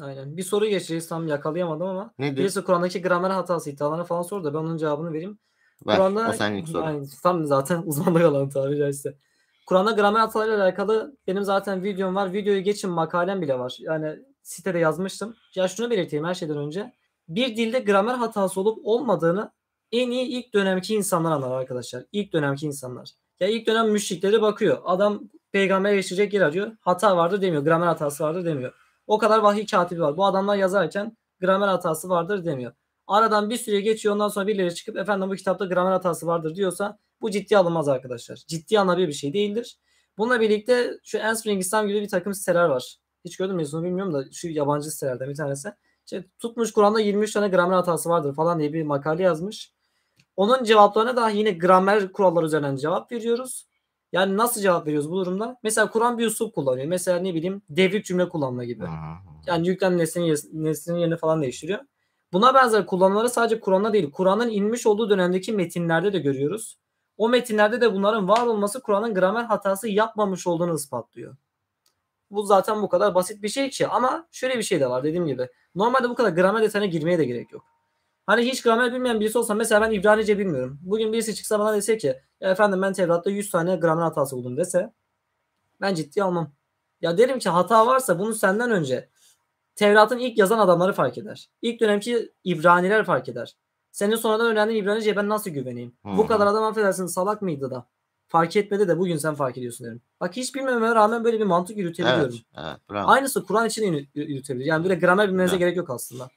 Aynen. Bir soru geçeceğiz tam yakalayamadım ama. Nedir? Birisi Kur'an'daki gramer hatası iddialarına falan sordu ben onun cevabını vereyim. Ver, Kur'an'da, o senlik soru. Aynen, tam zaten uzmanlık alanı tabiri caizse. Kur'an'da gramer hatalarıyla alakalı benim zaten videom var. Videoyu geçin makalem bile var. Yani sitede yazmıştım. Ya şunu belirteyim her şeyden önce. Bir dilde gramer hatası olup olmadığını en iyi ilk dönemki insanlar anlar arkadaşlar. İlk dönemki insanlar. Ya ilk dönem müşrikleri bakıyor. Adam peygamber yetişecek yer arıyor. Hata vardı demiyor. Gramer hatası vardı demiyor. O kadar vahiy katibi var. Bu adamlar yazarken gramer hatası vardır demiyor. Aradan bir süre geçiyor ondan sonra birileri çıkıp efendim bu kitapta gramer hatası vardır diyorsa bu ciddi alınmaz arkadaşlar. Ciddi anlamda bir şey değildir. Bununla birlikte şu Enspring İslam gibi bir takım siteler var. Hiç gördün mü bilmiyorum da şu yabancı sitelerden bir tanesi. İşte tutmuş Kur'an'da 23 tane gramer hatası vardır falan diye bir makale yazmış. Onun cevaplarına da yine gramer kuralları üzerinden cevap veriyoruz. Yani nasıl cevap veriyoruz bu durumda? Mesela Kur'an bir usul kullanıyor. Mesela ne bileyim devrik cümle kullanma gibi. Yani yüklem nesnenin, nesnenin yerini falan değiştiriyor. Buna benzer kullanımları sadece Kur'an'da değil, Kur'an'ın inmiş olduğu dönemdeki metinlerde de görüyoruz. O metinlerde de bunların var olması Kur'an'ın gramer hatası yapmamış olduğunu ispatlıyor. Bu zaten bu kadar basit bir şey ki ama şöyle bir şey de var dediğim gibi. Normalde bu kadar gramer detayına girmeye de gerek yok. Hani hiç gramer bilmeyen birisi olsa mesela ben İbranice bilmiyorum. Bugün birisi çıksa bana dese ki efendim ben Tevrat'ta 100 tane gramer hatası buldum dese ben ciddi almam. Ya derim ki hata varsa bunu senden önce Tevrat'ın ilk yazan adamları fark eder. İlk dönemki İbraniler fark eder. Senin sonradan öğrendiğin İbranice'ye ben nasıl güveneyim? Hmm. Bu kadar adam affedersin salak mıydı da? Fark etmedi de bugün sen fark ediyorsun derim. Bak hiç bilmememe rağmen böyle bir mantık yürütebiliyorum. Evet, evet, bravo. Aynısı Kur'an için yürütebilir. Yani böyle gramer bilmenize evet. gerek yok aslında.